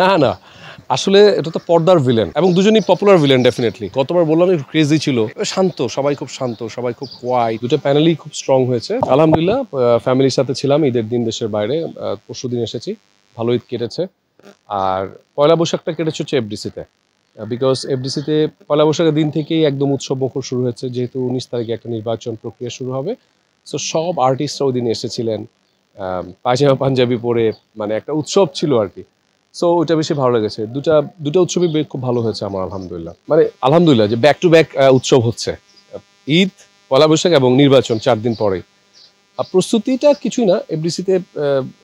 না না আসলে এটা তো পর্দার ভিলেন এবং দুজনই পপুলার ভিলেন ডেফিনেটলি কতবার বললাম একটু ক্রেজি ছিল শান্ত সবাই খুব শান্ত সবাই খুব কোয়াইট দুটো প্যানেলই খুব স্ট্রং হয়েছে আলহামদুলিল্লাহ ফ্যামিলির সাথে ছিলাম ঈদের দিন দেশের বাইরে পরশু দিন এসেছি ভালো ঈদ কেটেছে আর পয়লা বৈশাখটা কেটেছে হচ্ছে এফডিসিতে বিকজ এফডিসিতে পয়লা বৈশাখের দিন থেকেই একদম উৎসব মুখর শুরু হয়েছে যেহেতু উনিশ তারিখে একটা নির্বাচন প্রক্রিয়া শুরু হবে সো সব আর্টিস্টরা ওই দিন এসেছিলেন পায়জামা পাঞ্জাবি পরে মানে একটা উৎসব ছিল আর কি সো ওটা বেশি ভালো লেগেছে দুটা দুটো উৎসবই খুব ভালো হয়েছে আমার আলহামদুলিল্লাহ মানে আলহামদুলিল্লাহ যে ব্যাক টু ব্যাক উৎসব হচ্ছে ঈদ পয়লা বৈশাখ এবং নির্বাচন চার দিন পরে প্রস্তুতিটা কিছুই না এফডিসিতে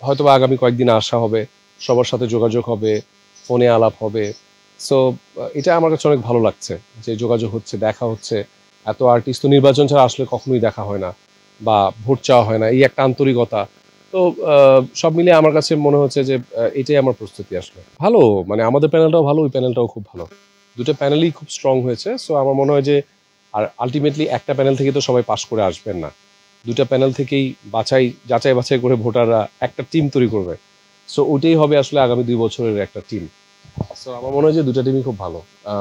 হয়তো বা আগামী কয়েকদিন আসা হবে সবার সাথে যোগাযোগ হবে ফোনে আলাপ হবে সো এটা আমার কাছে অনেক ভালো লাগছে যে যোগাযোগ হচ্ছে দেখা হচ্ছে এত আর্টিস্ট তো নির্বাচন ছাড়া আসলে কখনোই দেখা হয় না বা ভোট চাওয়া হয় না এই একটা আন্তরিকতা তো সব মিলিয়ে আমার কাছে মনে হচ্ছে যে এটাই আমার প্রস্তুতি আসলে ভালো মানে আমাদের প্যানেলটাও ভালো ওই প্যানেলটাও খুব ভালো দুটো প্যানেলই খুব স্ট্রং হয়েছে সো আমার মনে হয় যে আর আলটিমেটলি একটা প্যানেল থেকে তো সবাই পাশ করে আসবেন না দুটা প্যানেল থেকেই বাছাই যাচাই বাছাই করে ভোটাররা একটা টিম তৈরি করবে সো ওইটাই হবে আসলে আগামী দুই বছরের একটা টিম সো আমার মনে হয় যে দুটা টিমই খুব ভালো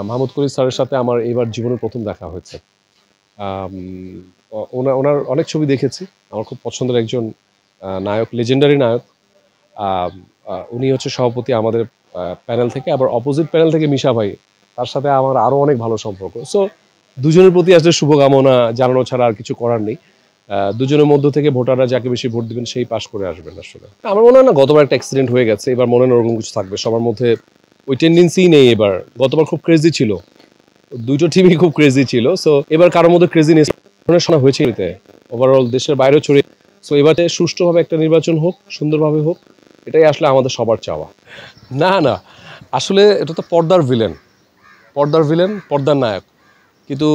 মাহমুদ করিম স্যারের সাথে আমার এবার জীবনের প্রথম দেখা হয়েছে ওনার অনেক ছবি দেখেছি আমার খুব পছন্দের একজন নায়ক লেজেন্ডারি নায়ক উনি হচ্ছে সভাপতি আমাদের প্যানেল থেকে আবার অপোজিট প্যানেল থেকে মিশা ভাই তার সাথে আমার আরও অনেক ভালো সম্পর্ক সো দুজনের প্রতি আসলে শুভকামনা জানানো ছাড়া আর কিছু করার নেই দুজনের মধ্য থেকে ভোটাররা যাকে বেশি ভোট দেবেন সেই পাশ করে আসবেন আসলে আমার মনে হয় না গতবার একটা অ্যাক্সিডেন্ট হয়ে গেছে এবার মনে হয় ওরকম কিছু থাকবে সবার মধ্যে ওই টেন্ডেন্সিই নেই এবার গতবার খুব ক্রেজি ছিল দুটো টিমই খুব ক্রেজি ছিল সো এবার কারোর মধ্যে ক্রেজি নেই শোনা হয়েছে এতে ওভারঅল দেশের বাইরেও ছড়িয়ে সো এবারে সুষ্ঠুভাবে একটা নির্বাচন হোক সুন্দরভাবে হোক এটাই আসলে আমাদের সবার চাওয়া না না আসলে এটা তো পর্দার ভিলেন পর্দার ভিলেন পর্দার নায়ক কিন্তু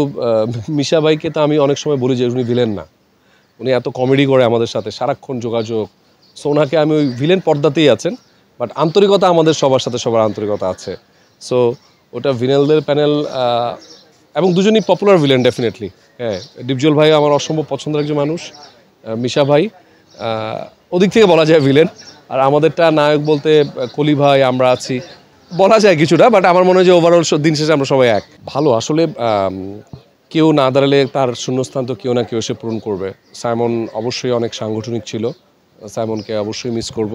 মিশা ভাইকে তো আমি অনেক সময় বলি যে উনি ভিলেন না উনি এত কমেডি করে আমাদের সাথে সারাক্ষণ যোগাযোগ সো ওনাকে আমি ওই ভিলেন পর্দাতেই আছেন বাট আন্তরিকতা আমাদের সবার সাথে সবার আন্তরিকতা আছে সো ওটা ভিনেলদের প্যানেল এবং দুজনই পপুলার ভিলেন ডেফিনেটলি হ্যাঁ ডিপজল ভাই আমার অসম্ভব পছন্দের একজন মানুষ মিশা ভাই ওদিক থেকে বলা যায় ভিলেন আর আমাদেরটা নায়ক বলতে কলি ভাই আমরা আছি বলা যায় কিছুটা বাট আমার মনে হয় যে ওভারঅল দিন শেষে আমরা সবাই এক ভালো আসলে কেউ না দাঁড়ালে তার শূন্যস্থান তো কেউ না কেউ এসে পূরণ করবে সাইমন অবশ্যই অনেক সাংগঠনিক ছিল সাইমনকে অবশ্যই মিস করব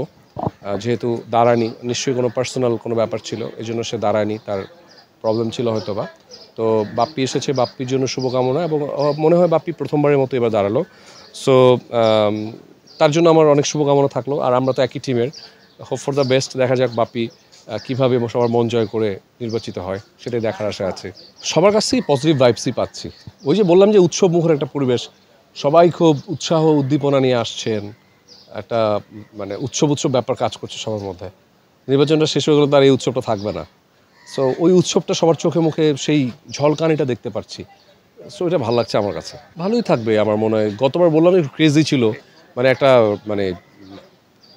যেহেতু দাঁড়ানি নিশ্চয়ই কোনো পার্সোনাল কোনো ব্যাপার ছিল এই জন্য সে দাঁড়ানি তার প্রবলেম ছিল হয়তো বা তো বাপ্পি এসেছে বাপ্পির জন্য শুভকামনা এবং মনে হয় বাপ্পি প্রথমবারের মতো এবার দাঁড়ালো সো um, তার জন্য আমার অনেক শুভকামনা থাকলো আর আমরা তো একই টিমের হোপ ফর দ্য বেস্ট দেখা যাক বাপি কীভাবে সবার মন জয় করে নির্বাচিত হয় সেটাই দেখার আশা আছে সবার কাছ থেকেই পজিটিভ ভাইবসই পাচ্ছি ওই যে বললাম যে উৎসব মুখর একটা পরিবেশ সবাই খুব উৎসাহ উদ্দীপনা নিয়ে আসছেন একটা মানে উৎসব উৎসব ব্যাপার কাজ করছে সবার মধ্যে নির্বাচনটা শেষ হয়ে গেলে তার এই উৎসবটা থাকবে না সো ওই উৎসবটা সবার চোখে মুখে সেই ঝলকানিটা দেখতে পাচ্ছি সো এটা ভালো লাগছে আমার কাছে ভালোই থাকবে আমার মনে হয় গতবার বললাম একটু ক্রেজি ছিল মানে একটা মানে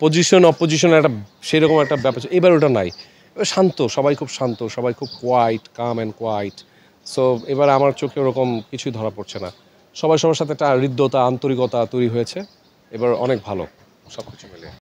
পজিশন অপজিশন একটা সেরকম একটা ব্যাপার এবার ওটা নাই শান্ত সবাই খুব শান্ত সবাই খুব quiet calm and quiet so এবার আমার চোখে ওরকম কিছুই ধরা পড়ছে না সবাই সবার সাথে একটা হৃদ্যতা আন্তরিকতা তৈরি হয়েছে এবার অনেক ভালো সব কিছু মিলে